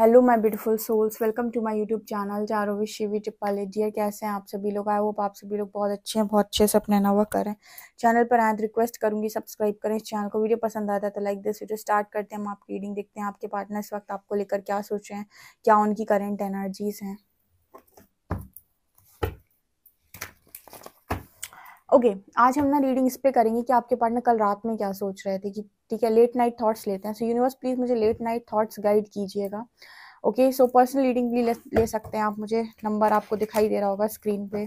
Hello my beautiful souls welcome to my YouTube channel जारो शिवी टिप्पाले dear कैसे हैं आप सभी लोग आए वो आप सभी लोग बहुत अच्छे हैं बहुत अच्छे से अपने नवा करें चैनल पर आए तो रिक्वेस्ट करूंगी सब्सक्राइब करें इस चैनल को वीडियो पसंद आता है तो लाइक दिस वीडियो स्टार्ट करते हैं हम आपकी रीडिंग देखते हैं आपके पार्टनर इस वक्त आपको लेकर क्या सोच रहे हैं क्या उनकी करेंट एनर्जीज हैं ओके okay, आज हम ना रीडिंग इस पे करेंगे कि आपके पार्टनर कल रात में क्या सोच रहे थे कि ठीक है लेट नाइट थॉट्स लेते हैं सो यूनिवर्स प्लीज मुझे लेट नाइट थॉट्स गाइड कीजिएगा ओके सो पर्सनल रीडिंग भी ले सकते हैं आप मुझे नंबर आपको दिखाई दे रहा होगा स्क्रीन पे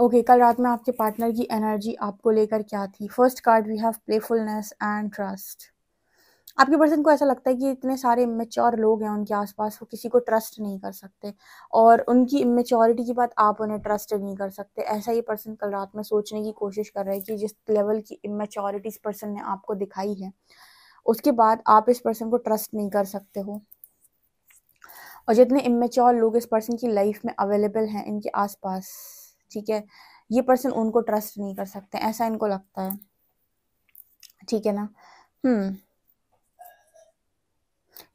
ओके okay, कल रात में आपके पार्टनर की एनर्जी आपको लेकर क्या थी first card we have playfulness and trust आपके पर्सन को ऐसा लगता है कि इतने सारे इमेच्योर लोग हैं उनके आसपास वो किसी को ट्रस्ट नहीं कर सकते और उनकी इमेच्योरिटी की बात आप उन्हें ट्रस्ट नहीं कर सकते ऐसा ये पर्सन कल रात में सोचने की कोशिश कर रहे हैं कि जिस लेवल की इमेच्योरिटी इस पर्सन ने आपको दिखाई है उसके बाद आप इस पर्सन को ट्रस्ट नहीं कर सकते हो और जितने इमेच्योर लोग इस पर्सन की लाइफ में अवेलेबल हैं इनके आसपास ठीक है ये पर्सन उनको ट्रस्ट नहीं कर सकते ऐसा इनको लगता है ठीक है ना हम्म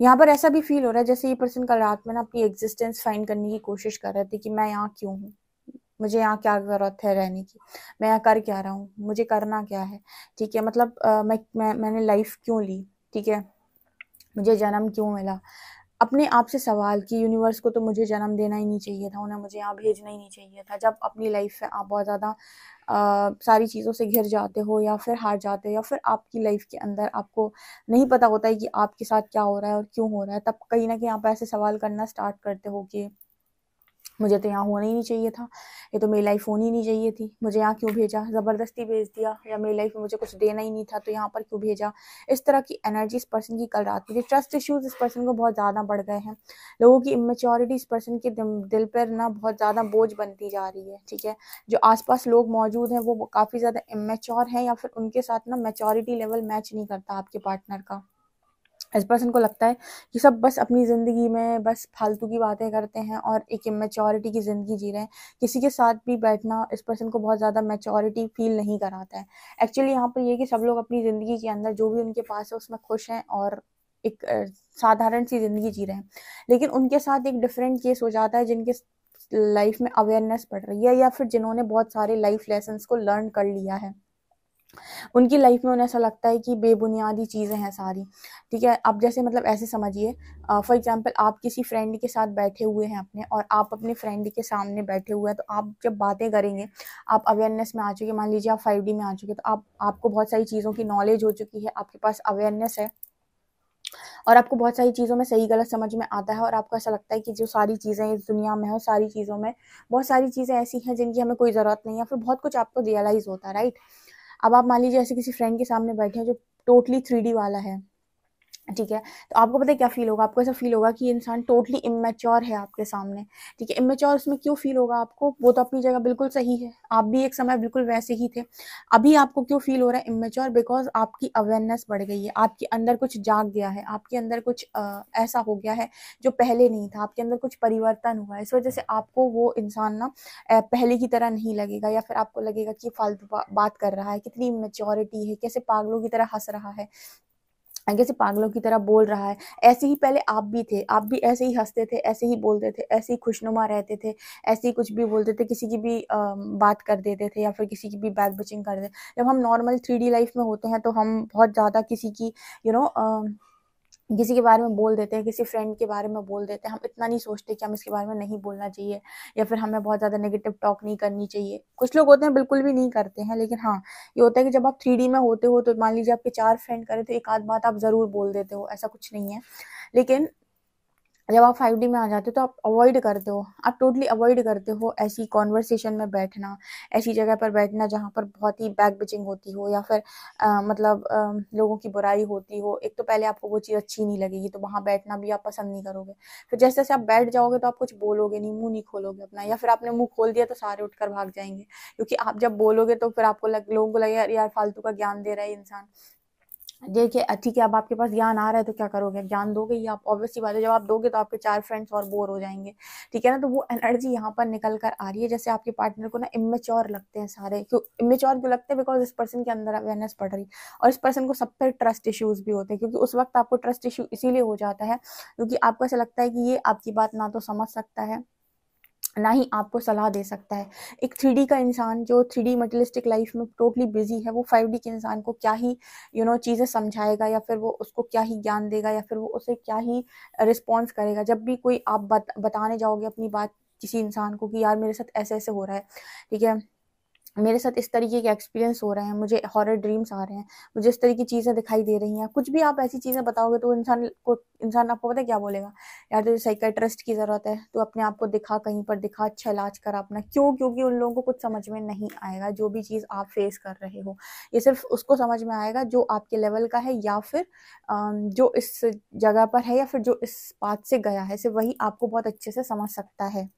यहाँ पर ऐसा भी फील हो रहा है जैसे ये पर्सन कल रात में ना अपनी एग्जिस्टेंस फाइंड करने की कोशिश कर रहे थे कि मैं यहाँ क्यों हूँ मुझे यहाँ क्या जरूरत है रहने की मैं यहाँ कर क्या रहा हूँ मुझे करना क्या है ठीक है मतलब आ, मैं, मैं मैंने लाइफ क्यों ली ठीक है मुझे जन्म क्यों मिला अपने आप से सवाल कि यूनिवर्स को तो मुझे जन्म देना ही नहीं चाहिए था उन्हें मुझे यहाँ भेजना ही नहीं चाहिए था जब अपनी लाइफ में आप बहुत ज़्यादा सारी चीज़ों से घिर जाते हो या फिर हार जाते हो या फिर आपकी लाइफ के अंदर आपको नहीं पता होता है कि आपके साथ क्या हो रहा है और क्यों हो रहा है तब कहीं ना कहीं आप ऐसे सवाल करना स्टार्ट करते हो कि मुझे तो यहाँ होना ही नहीं चाहिए था ये तो मेरी लाइफ होनी नहीं चाहिए थी मुझे यहाँ क्यों भेजा ज़बरदस्ती भेज दिया या मेरी लाइफ में मुझे कुछ देना ही नहीं था तो यहाँ पर क्यों भेजा इस तरह की एनर्जी इस पर्सन की कल रात मुझे ट्रस्ट इश्यूज़ इस पर्सन को बहुत ज़्यादा बढ़ गए हैं लोगों की इमेच्योरिटी इस पर्सन के दिल पर ना बहुत ज़्यादा बोझ बनती जा रही है ठीक है जो आसपास लोग मौजूद हैं वो काफ़ी ज़्यादा इमेच्योर हैं या फिर उनके साथ ना मेचोरिटी लेवल मैच नहीं करता आपके पार्टनर का इस पर्सन को लगता है कि सब बस अपनी ज़िंदगी में बस फालतू की बातें करते हैं और एक मेचोरिटी की ज़िंदगी जी रहे हैं किसी के साथ भी बैठना इस पर्सन को बहुत ज़्यादा मेचोरिटी फील नहीं कराता है एक्चुअली यहाँ पर यह कि सब लोग अपनी ज़िंदगी के अंदर जो भी उनके पास है उसमें खुश हैं और एक साधारण सी ज़िंदगी जी रहे हैं लेकिन उनके साथ एक डिफरेंट केस हो जाता है जिनके लाइफ में अवेयरनेस पड़ रही है या फिर जिन्होंने बहुत सारे लाइफ लेसन को लर्न कर लिया है उनकी लाइफ में उन्हें ऐसा लगता है कि बेबुनियादी चीज़ें हैं सारी ठीक है आप जैसे मतलब ऐसे समझिए फॉर एग्जांपल आप किसी फ्रेंड के साथ बैठे हुए हैं अपने और आप अपने फ्रेंड के सामने बैठे हुए हैं तो आप जब बातें करेंगे आप अवेयरनेस में आ चुके मान लीजिए आप फाइव में आ चुके तो आप आपको बहुत सारी चीज़ों की नॉलेज हो चुकी है आपके पास अवेयरनेस है और आपको बहुत सारी चीज़ों में सही गलत समझ में आता है और आपको ऐसा लगता है कि जो सारी चीज़ें इस दुनिया में हो सारी चीज़ों में बहुत सारी चीज़ें ऐसी हैं जिनकी हमें कोई ज़रूरत नहीं है फिर बहुत कुछ आपको रियलाइज़ होता है राइट अब आप मान लीजिए ऐसे किसी फ्रेंड के सामने बैठे हैं जो टोटली थ्री वाला है ठीक है तो आपको पता है क्या फील होगा आपको ऐसा फील होगा कि इंसान टोटली इमेच्योर है आपके सामने ठीक है इमेच्योर उसमें क्यों फील होगा आपको वो तो अपनी जगह बिल्कुल सही है आप भी एक समय बिल्कुल वैसे ही थे अभी आपको क्यों फील हो रहा है इमेच्योर बिकॉज आपकी अवेयरनेस बढ़ गई है आपके अंदर कुछ जाग गया है आपके अंदर कुछ आ, ऐसा हो गया है जो पहले नहीं था आपके अंदर कुछ परिवर्तन हुआ है इस वजह से आपको वो इंसान ना पहले की तरह नहीं लगेगा या फिर आपको लगेगा कि फालतू बात कर रहा है कितनी इमेच्योरिटी है कैसे पागलों की तरह हंस रहा है जैसे पागलों की तरह बोल रहा है ऐसे ही पहले आप भी थे आप भी ऐसे ही हंसते थे ऐसे ही बोलते थे ऐसे ही खुशनुमा रहते थे ऐसे ही कुछ भी बोलते थे किसी की भी आ, बात कर देते थे या फिर किसी की भी बैक बचिंग कर देते जब हम नॉर्मल थ्री लाइफ में होते हैं तो हम बहुत ज़्यादा किसी की यू you नो know, किसी के बारे में बोल देते हैं किसी फ्रेंड के बारे में बोल देते हैं हम इतना नहीं सोचते कि हम इसके बारे में नहीं बोलना चाहिए या फिर हमें बहुत ज़्यादा नेगेटिव टॉक नहीं करनी चाहिए कुछ लोग होते हैं बिल्कुल भी नहीं करते हैं लेकिन हाँ ये होता है कि जब आप थ्री में होते हो तो मान लीजिए आपके चार फ्रेंड करें तो एक आध बात आप ज़रूर बोल देते हो ऐसा कुछ नहीं है लेकिन जब आप फाइव डी में आ जाते हो तो आप अवॉइड करते हो आप टोटली अवॉइड करते हो ऐसी कॉन्वर्सेशन में बैठना ऐसी जगह पर बैठना जहाँ पर बहुत ही बैक बिचिंग होती हो या फिर आ, मतलब आ, लोगों की बुराई होती हो एक तो पहले आपको वो चीज़ अच्छी नहीं लगेगी तो वहाँ बैठना भी आप पसंद नहीं करोगे फिर जैसे जैसे आप बैठ जाओगे तो आप कुछ बोलोगे नहीं मुँह नहीं खोलोगे अपना या फिर आपने मुँह खोल दिया तो सारे उठ भाग जाएंगे क्योंकि आप जब बोलोगे तो फिर आपको लग लोगों को लगेगा यार फालतू का ज्ञान दे रहा है इंसान देखिए ठीक है अब आपके पास ज्ञान आ रहा है तो क्या करोगे ज्ञान दोगे ही आप ऑब्वियसली बात है जब आप दोगे तो आपके चार फ्रेंड्स और बोर हो जाएंगे ठीक है ना तो वो एनर्जी यहाँ पर निकल कर आ रही है जैसे आपके पार्टनर को ना इमेच्योर लगते हैं सारे क्यों इमेच्योर क्यों लगते हैं बिकॉज इस पर्सन के अंदर अवेयरनेस पड़ रही और इस पर्सन को सब पर ट्रस्ट इशूज भी होते हैं क्योंकि उस वक्त आपको ट्रस्ट इशू इसीलिए हो जाता है क्योंकि आपको ऐसा लगता है कि ये आपकी बात ना तो समझ सकता है ना ही आपको सलाह दे सकता है एक थ्री का इंसान जो थ्री डी मटलिस्टिक लाइफ में टोटली बिजी है वो फाइव के इंसान को क्या ही यू you नो know, चीज़ें समझाएगा या फिर वो उसको क्या ही ज्ञान देगा या फिर वो उसे क्या ही रिस्पॉन्स करेगा जब भी कोई आप बत, बताने जाओगे अपनी बात किसी इंसान को कि यार मेरे साथ ऐसे ऐसे हो रहा है ठीक है मेरे साथ इस तरीके के एक्सपीरियंस हो रहे हैं मुझे हॉरर ड्रीम्स आ रहे हैं मुझे इस तरीके की चीज़ें दिखाई दे रही हैं कुछ भी आप ऐसी चीज़ें बताओगे तो इंसान को इंसान आपको पता है क्या बोलेगा यार तुझे तो साइकाट्रिस्ट की ज़रूरत है तो अपने आप को दिखा कहीं पर दिखा अच्छा इलाज करा अपना क्यों क्योंकि उन लोगों को कुछ समझ में नहीं आएगा जो भी चीज़ आप फेस कर रहे हो ये सिर्फ उसको समझ में आएगा जो आपके लेवल का है या फिर जो इस जगह पर है या फिर जो इस बात से गया है सिर्फ वही आपको बहुत अच्छे से समझ सकता है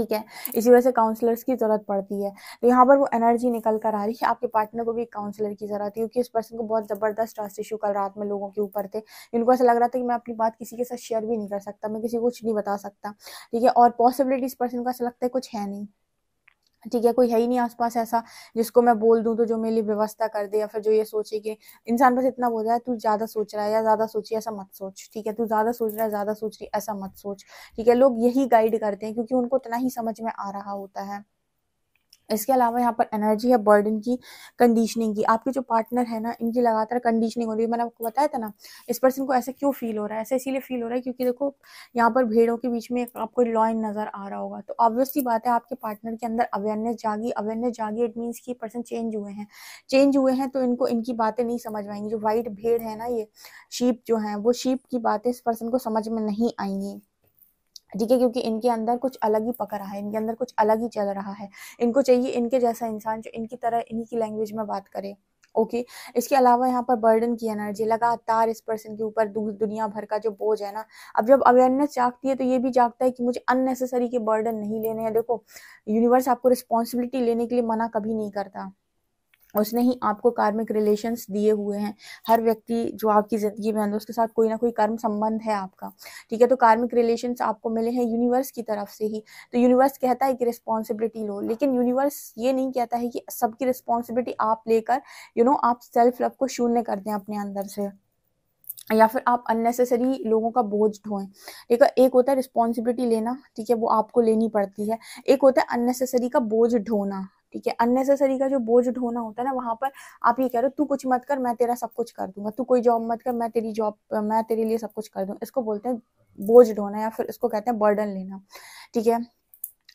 ठीक है इसी वजह से काउंसलर्स की ज़रूरत पड़ती है तो यहाँ पर वो एनर्जी निकल कर आ रही है आपके पार्टनर को भी काउंसलर की ज़रूरत है क्योंकि इस पर्सन को बहुत ज़बरदस्त ट्रस्ट इशू कल रात में लोगों के ऊपर थे इनको ऐसा लग रहा था कि मैं अपनी बात किसी के साथ शेयर भी नहीं कर सकता मैं किसी को कुछ नहीं बता सकता ठीक है और पॉसिबिलिटी इस पर्सन को ऐसा लगता है कुछ है नहीं ठीक है कोई है ही नहीं आसपास ऐसा जिसको मैं बोल दूं तो जो मेरे लिए व्यवस्था कर दे या फिर जो ये सोचे कि इंसान बस इतना बोल रहा है तू ज्यादा सोच रहा है या ज्यादा सोची ऐसा मत सोच ठीक है तू ज्यादा सोच रहा है ज्यादा सोच रही ऐसा मत सोच ठीक है लोग यही गाइड करते हैं क्योंकि उनको इतना ही समझ में आ रहा होता है इसके अलावा यहाँ पर एनर्जी है बर्डन की कंडीशनिंग की आपके जो पार्टनर है ना इनकी लगातार कंडीशनिंग रही है मैंने आपको बताया था ना इस पर्सन को ऐसा क्यों फील हो रहा है ऐसा इसीलिए फील हो रहा है क्योंकि देखो यहाँ पर भेड़ों के बीच में आपको लॉइन नज़र आ रहा होगा तो ऑब्वियसली बात है आपके पार्टनर के अंदर अवेयरनेस जागी अवेयरनेस जागी इट मीन्स की पर्सन चेंज हुए हैं चेंज हुए हैं तो इनको इनकी बातें नहीं समझ पाएंगी जो वाइट भेड़ है ना ये शीप जो है वो शीप की बातें इस पर्सन को समझ में नहीं आएंगी ठीक है क्योंकि इनके अंदर कुछ अलग ही पक रहा है इनके अंदर कुछ अलग ही चल रहा है इनको चाहिए इनके जैसा इंसान जो इनकी तरह इन्हीं की लैंग्वेज में बात करे ओके okay. इसके अलावा यहाँ पर बर्डन की एनर्जी लगातार इस पर्सन के ऊपर दुनिया भर का जो बोझ है ना अब जब अवेयरनेस जागती है तो ये भी जागता है कि मुझे अननेसेसरी के बर्डन नहीं लेने हैं देखो यूनिवर्स आपको रिस्पॉन्सिबिलिटी लेने के लिए मना कभी नहीं करता उसने ही आपको कार्मिक रिलेशंस दिए हुए हैं हर व्यक्ति जो आपकी ज़िंदगी में है उसके साथ कोई ना कोई कर्म संबंध है आपका ठीक है तो कार्मिक रिलेशंस आपको मिले हैं यूनिवर्स की तरफ से ही तो यूनिवर्स कहता है कि रिस्पॉन्सिबिलिटी लो लेकिन यूनिवर्स ये नहीं कहता है कि सबकी रिस्पॉन्सिबिलिटी आप लेकर यू नो आप सेल्फ लव को शून्य कर दें अपने अंदर से या फिर आप अननेसेसरी लोगों का बोझ ढोएं ठीक है एक होता है रिस्पॉन्सिबिलिटी लेना ठीक है वो आपको लेनी पड़ती है एक होता है अननेसेसरी का बोझ ढोना ठीक है अननेसेसरी का जो बोझ ढोना होता है ना वहां पर आप ये कह रहे हो तू कुछ मत कर मैं तेरा सब कुछ कर दूंगा तू कोई जॉब मत कर मैं तेरी जॉब मैं तेरे लिए सब कुछ कर दूंगा इसको बोलते हैं बोझ ढोना या फिर इसको कहते हैं बर्डन लेना ठीक है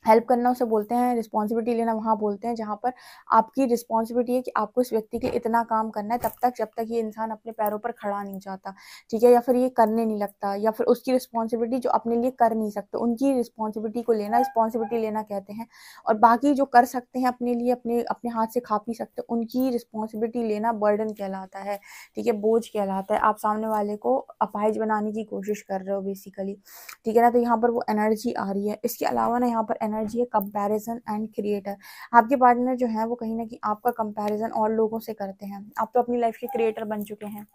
हेल्प करना उसे बोलते हैं रिस्पॉन्सिबिलिटी लेना वहाँ बोलते हैं जहाँ पर आपकी रिस्पॉन्सिबिलिटी है कि आपको इस व्यक्ति के लिए इतना काम करना है तब तक जब तक ये इंसान अपने पैरों पर खड़ा नहीं जाता ठीक है या फिर ये करने नहीं लगता या फिर उसकी रिस्पॉन्सिबिलिटी जो अपने लिए कर नहीं सकते उनकी रिस्पॉन्सिबिलिटी को लेना रिस्पॉन्सिबिलिटी लेना कहते हैं और बाकी जो कर सकते हैं अपने लिए अपने अपने हाथ से खा पी सकते उनकी रिस्पॉन्सिबिलिटी लेना बर्डन कहलाता है ठीक है बोझ कहलाता है आप सामने वाले को अपाहिज बनाने की कोशिश कर रहे हो बेसिकली ठीक है ना तो यहाँ पर वो एनर्जी आ रही है इसके अलावा ना यहाँ पर एनर्जी एनर्जी है कंपैरिजन एंड क्रिएटर आपके पार्टनर जो है वो कहीं ना कहीं आपका कंपैरिजन और लोगों से करते हैं आप तो अपनी लाइफ के क्रिएटर बन चुके हैं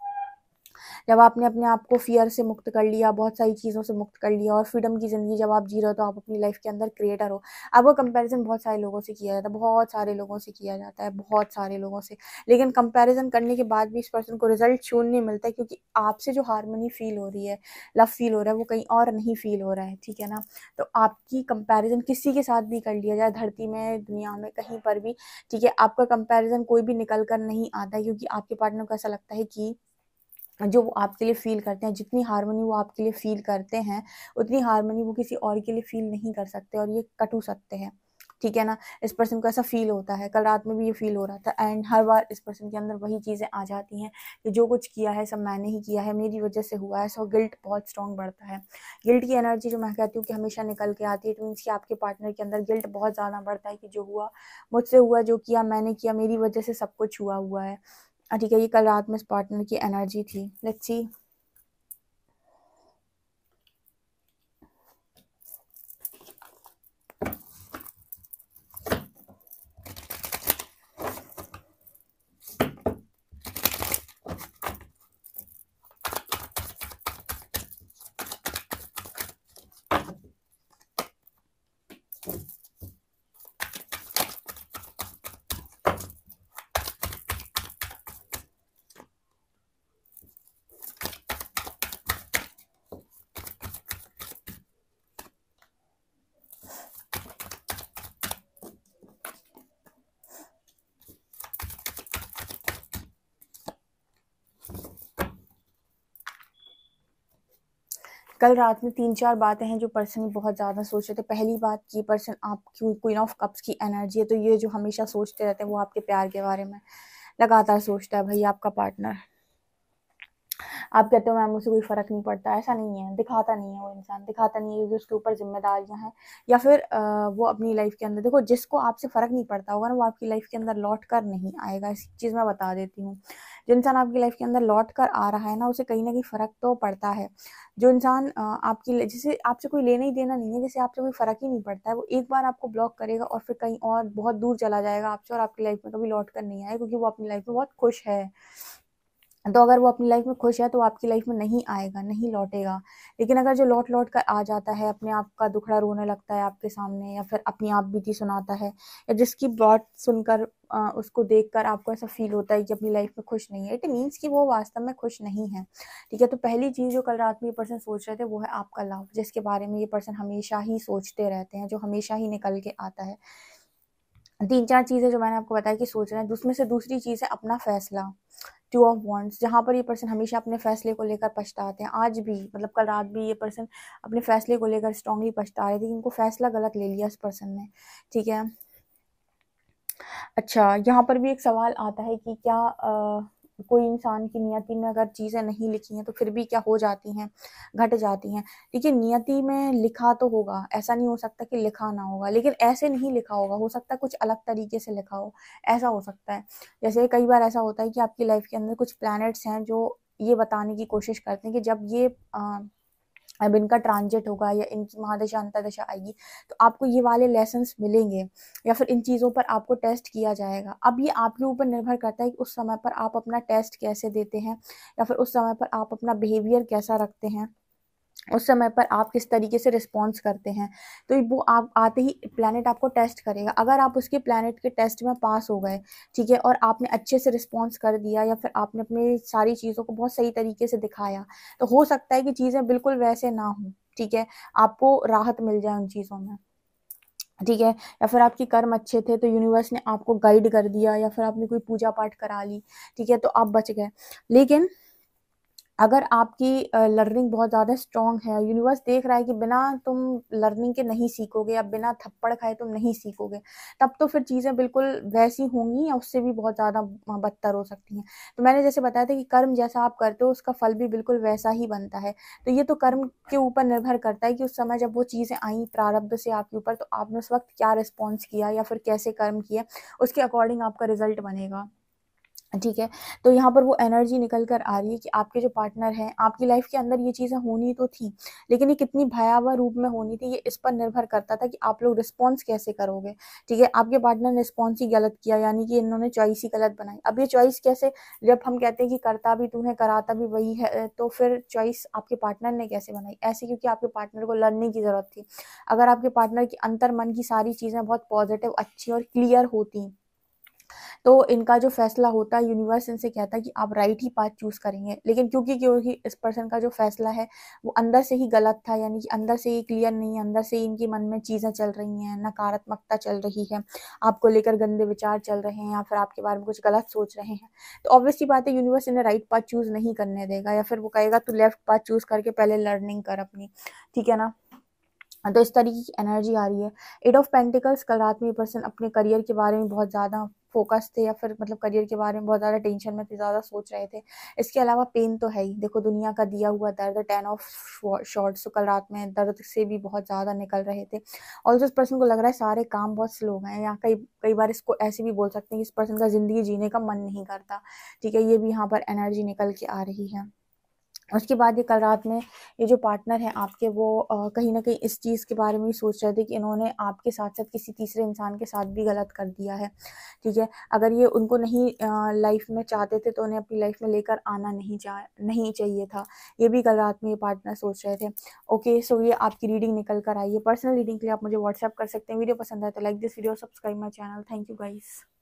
जब आपने अपने आप को फियर से मुक्त कर लिया बहुत सारी चीज़ों से मुक्त कर लिया और फ्रीडम की ज़िंदगी जब आप जी रहे हो तो आप अपनी लाइफ के अंदर क्रिएटर हो आपका कंपेरिजन बहुत सारे लोगों से किया जाता है बहुत सारे लोगों से किया जाता है बहुत सारे लोगों से लेकिन कंपेरिजन करने के बाद भी इस पर्सन को रिजल्ट शून्य नहीं मिलता है क्योंकि आपसे जो हारमोनी फील हो रही है लव फील हो रहा है वो कहीं और नहीं फील हो रहा है ठीक है ना तो आपकी कंपेरिजन किसी के साथ भी कर लिया जाए धरती में दुनिया में कहीं पर भी ठीक है आपका कंपेरिजन कोई भी निकल कर नहीं आता क्योंकि आपके पार्टनर को ऐसा लगता है कि जो वो आपके लिए फ़ील करते हैं जितनी हारमोनी वो आपके लिए फ़ील करते हैं उतनी हारमोनी वो किसी और के लिए फ़ील नहीं कर सकते और ये कटू सकते हैं ठीक है ना इस पर्सन को ऐसा फील होता है कल रात में भी ये फील हो रहा था एंड हर बार इस पर्सन के अंदर वही चीज़ें आ जाती हैं कि जो कुछ किया है सब मैंने ही किया है मेरी वजह से हुआ है सो गिल्ट बहुत स्ट्रॉन्ग बढ़ता है गिल्ट की एनर्जी जो मैं कहती हूँ कि हमेशा निकल के आती है इट मीनस कि आपके पार्टनर के अंदर गिल्ट बहुत ज़्यादा बढ़ता है कि जो हुआ मुझसे हुआ जो किया मैंने किया मेरी वजह से सब कुछ हुआ हुआ है ठीक है ये कल रात में इस पार्टनर की एनर्जी थी लेट्स सी कल रात में तीन चार बातें हैं जो पर्सन बहुत ज़्यादा सोच रहे थे पहली बात कि पर्सन आपकी क्वीन ऑफ कप्स की एनर्जी है तो ये जो हमेशा सोचते रहते हैं वो आपके प्यार के बारे में लगातार सोचता है भाई आपका पार्टनर आप कहते हो मैम उसे कोई फ़र्क नहीं पड़ता ऐसा नहीं है दिखाता नहीं है वो इंसान दिखाता नहीं है क्योंकि उसके ऊपर जिम्मेदारियां हैं या फिर आ, वो अपनी लाइफ के अंदर देखो जिसको आपसे फ़र्क नहीं पड़ता होगा ना वो आपकी लाइफ के अंदर लौट कर नहीं आएगा इस चीज़ मैं बता देती हूँ जो इंसान आपकी लाइफ के अंदर लौट कर आ रहा है ना उसे कहीं ना कहीं फ़र्क तो पड़ता है जो इंसान आपकी जैसे आपसे कोई लेना ही देना नहीं है जैसे आपसे कोई फ़र्क ही नहीं पड़ता है वो एक बार आपको ब्लॉक करेगा और फिर कहीं और बहुत दूर चला जाएगा आपसे और आपकी लाइफ में कभी लौट कर नहीं आएगा क्योंकि वो अपनी लाइफ में बहुत खुश है तो अगर वो अपनी लाइफ में खुश है तो आपकी लाइफ में नहीं आएगा नहीं लौटेगा लेकिन अगर जो लौट लौट कर आ जाता है अपने आप का दुखड़ा रोने लगता है आपके सामने या फिर अपनी आप बीती सुनाता है या जिसकी बात सुनकर उसको देखकर आपको ऐसा फील होता है कि अपनी लाइफ में खुश नहीं है इट मीन्स कि वो वास्तव में खुश नहीं है ठीक है तो पहली चीज़ जो कल रात में ये पर्सन सोच रहे थे वो है आपका लव जिसके बारे में ये पर्सन हमेशा ही सोचते रहते हैं जो हमेशा ही निकल के आता है तीन चार चीज़ें जो मैंने आपको बताया कि सोच रहे हैं उसमें से दूसरी चीज़ है अपना फैसला टू ऑफ वॉन्ट्स जहाँ पर ये पर्सन हमेशा अपने फैसले को लेकर पछताते हैं आज भी मतलब कल रात भी ये पर्सन अपने फैसले को लेकर स्ट्रांगली पछता रहे थे कि इनको फैसला गलत ले लिया इस पर्सन ने ठीक है अच्छा यहाँ पर भी एक सवाल आता है कि क्या आ, कोई इंसान की नियति में अगर चीज़ें नहीं लिखी हैं तो फिर भी क्या हो जाती हैं घट जाती हैं देखिए नियति में लिखा तो होगा ऐसा नहीं हो सकता कि लिखा ना होगा लेकिन ऐसे नहीं लिखा होगा हो सकता है कुछ अलग तरीके से लिखा हो ऐसा हो सकता है जैसे कई बार ऐसा होता है कि आपकी लाइफ के अंदर कुछ प्लानट्स हैं जो ये बताने की कोशिश करते हैं कि जब ये आ, अब इनका ट्रांजिट होगा या इनकी महादशा अंतरदशा आएगी तो आपको ये वाले लेसन्स मिलेंगे या फिर इन चीज़ों पर आपको टेस्ट किया जाएगा अब ये आपके ऊपर निर्भर करता है कि उस समय पर आप अपना टेस्ट कैसे देते हैं या फिर उस समय पर आप अपना बिहेवियर कैसा रखते हैं उस समय पर आप किस तरीके से रिस्पॉन्स करते हैं तो वो आप आते ही प्लानट आपको टेस्ट करेगा अगर आप उसके प्लानट के टेस्ट में पास हो गए ठीक है और आपने अच्छे से रिस्पॉन्स कर दिया या फिर आपने अपनी सारी चीज़ों को बहुत सही तरीके से दिखाया तो हो सकता है कि चीज़ें बिल्कुल वैसे ना हों ठीक है आपको राहत मिल जाए उन चीज़ों में ठीक है या फिर आपके कर्म अच्छे थे तो यूनिवर्स ने आपको गाइड कर दिया या फिर आपने कोई पूजा पाठ करा ली ठीक है तो आप बच गए लेकिन अगर आपकी लर्निंग बहुत ज़्यादा स्ट्रॉन्ग है यूनिवर्स देख रहा है कि बिना तुम लर्निंग के नहीं सीखोगे या बिना थप्पड़ खाए तुम नहीं सीखोगे तब तो फिर चीज़ें बिल्कुल वैसी होंगी या उससे भी बहुत ज़्यादा बदतर हो सकती हैं तो मैंने जैसे बताया था कि कर्म जैसा आप करते हो उसका फल भी बिल्कुल वैसा ही बनता है तो ये तो कर्म के ऊपर निर्भर करता है कि उस समय जब वो चीज़ें आई प्रारब्ध से आपके ऊपर तो आपने उस वक्त क्या रिस्पॉन्स किया या फिर कैसे कर्म किया उसके अकॉर्डिंग आपका रिजल्ट बनेगा ठीक है तो यहाँ पर वो एनर्जी निकल कर आ रही है कि आपके जो पार्टनर हैं आपकी लाइफ के अंदर ये चीज़ें होनी तो थी लेकिन ये कितनी भयावह रूप में होनी थी ये इस पर निर्भर करता था कि आप लोग रिस्पॉन्स कैसे करोगे ठीक है आपके पार्टनर ने रिस्पॉन्स ही गलत किया यानी कि इन्होंने चॉइस ही गलत बनाई अब ये चॉइस कैसे जब हम कहते हैं कि करता भी तू है कराता भी वही है तो फिर चॉइस आपके पार्टनर ने कैसे बनाई ऐसे क्योंकि आपके पार्टनर को लड़ने की ज़रूरत थी अगर आपके पार्टनर की अंतर मन की सारी चीज़ें बहुत पॉजिटिव अच्छी और क्लियर होती तो इनका जो फैसला होता है यूनिवर्स इनसे कहता है कि आप राइट ही पाथ चूज़ करेंगे लेकिन क्योंकि क्योंकि इस पर्सन का जो फैसला है वो अंदर से ही गलत था यानी कि अंदर से ही क्लियर नहीं है अंदर से ही इनके मन में चीज़ें चल रही हैं नकारात्मकता चल रही है आपको लेकर गंदे विचार चल रहे हैं या फिर आपके बारे में कुछ गलत सोच रहे हैं तो ऑब्वियसली बात है यूनिवर्स इन्हें राइट पाथ चूज़ नहीं करने देगा या फिर वो कहेगा तो लेफ्ट पाथ चूज़ करके पहले लर्निंग कर अपनी ठीक है ना तो इस तरीके की एनर्जी आ रही है एट ऑफ पेंटिकल्स कल रात में ये पर्सन अपने करियर के बारे में बहुत ज़्यादा फोकस थे या फिर मतलब करियर के बारे में बहुत ज़्यादा टेंशन में थे ज़्यादा सोच रहे थे इसके अलावा पेन तो है ही देखो दुनिया का दिया हुआ दर्द टेन ऑफ शॉर्ट्स कल रात में दर्द से भी बहुत ज़्यादा निकल रहे थे और उस इस पर्सन को लग रहा है सारे काम बहुत स्लो हैं या कई कई बार इसको ऐसे भी बोल सकते हैं कि इस पर्सन का ज़िंदगी जीने का मन नहीं करता ठीक है ये भी यहाँ पर एनर्जी निकल के आ रही है उसके बाद ये कल रात में ये जो पार्टनर हैं आपके वो कहीं ना कहीं इस चीज़ के बारे में भी सोच रहे थे कि इन्होंने आपके साथ साथ किसी तीसरे इंसान के साथ भी गलत कर दिया है ठीक है अगर ये उनको नहीं लाइफ में चाहते थे तो उन्हें अपनी लाइफ में लेकर आना नहीं चाह नहीं चाहिए था ये भी कल रात में ये पार्टनर सोच रहे थे ओके सो ये आपकी रीडिंग निकल कर आई है पर्सनल रीडिंग के लिए आप मुझे व्हाट्सअप कर सकते हैं वीडियो पसंद आए तो like this video subscribe my channel thank you guys